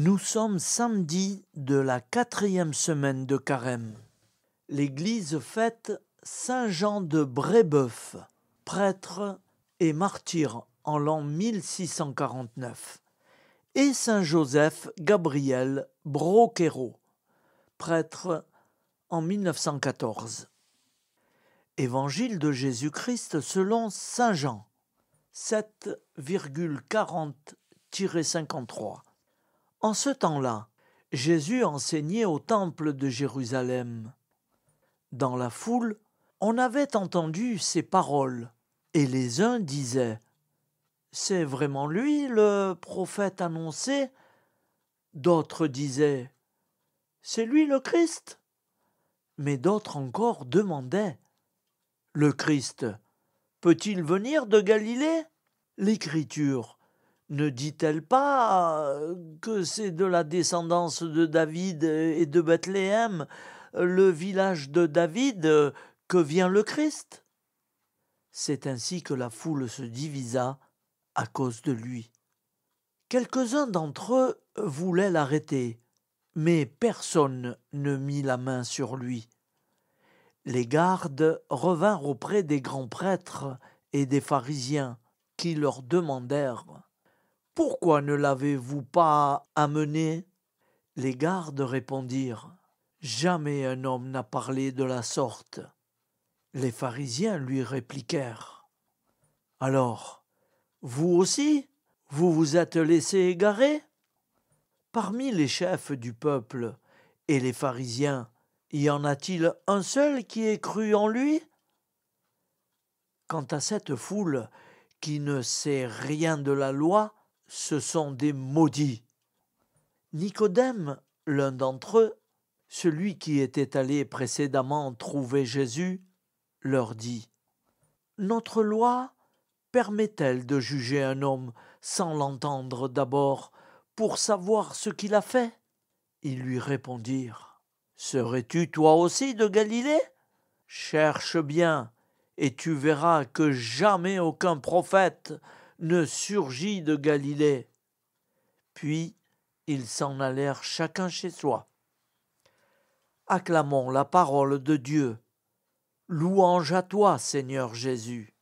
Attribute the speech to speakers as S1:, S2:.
S1: Nous sommes samedi de la quatrième semaine de Carême. L'Église fête Saint Jean de Brébeuf, prêtre et martyr en l'an 1649, et Saint Joseph Gabriel Broquero, prêtre en 1914. Évangile de Jésus-Christ selon Saint Jean 7,40-53 en ce temps-là, Jésus enseignait au temple de Jérusalem. Dans la foule, on avait entendu ces paroles, et les uns disaient C'est vraiment lui le prophète annoncé D'autres disaient C'est lui le Christ Mais d'autres encore demandaient Le Christ peut-il venir de Galilée L'Écriture ne dit-elle pas euh, que c'est de la descendance de David et de Bethléem, le village de David, que vient le Christ C'est ainsi que la foule se divisa à cause de lui. Quelques-uns d'entre eux voulaient l'arrêter, mais personne ne mit la main sur lui. Les gardes revinrent auprès des grands prêtres et des pharisiens, qui leur demandèrent pourquoi ne l'avez-vous pas amené Les gardes répondirent Jamais un homme n'a parlé de la sorte. Les pharisiens lui répliquèrent Alors, vous aussi, vous vous êtes laissé égarer Parmi les chefs du peuple et les pharisiens, y en a-t-il un seul qui ait cru en lui Quant à cette foule qui ne sait rien de la loi, ce sont des maudits. Nicodème, l'un d'entre eux, celui qui était allé précédemment trouver Jésus, leur dit Notre loi permet-elle de juger un homme sans l'entendre d'abord pour savoir ce qu'il a fait Ils lui répondirent Serais-tu toi aussi de Galilée Cherche bien, et tu verras que jamais aucun prophète ne surgit de Galilée. Puis ils s'en allèrent chacun chez soi. Acclamons la parole de Dieu. Louange à toi, Seigneur Jésus.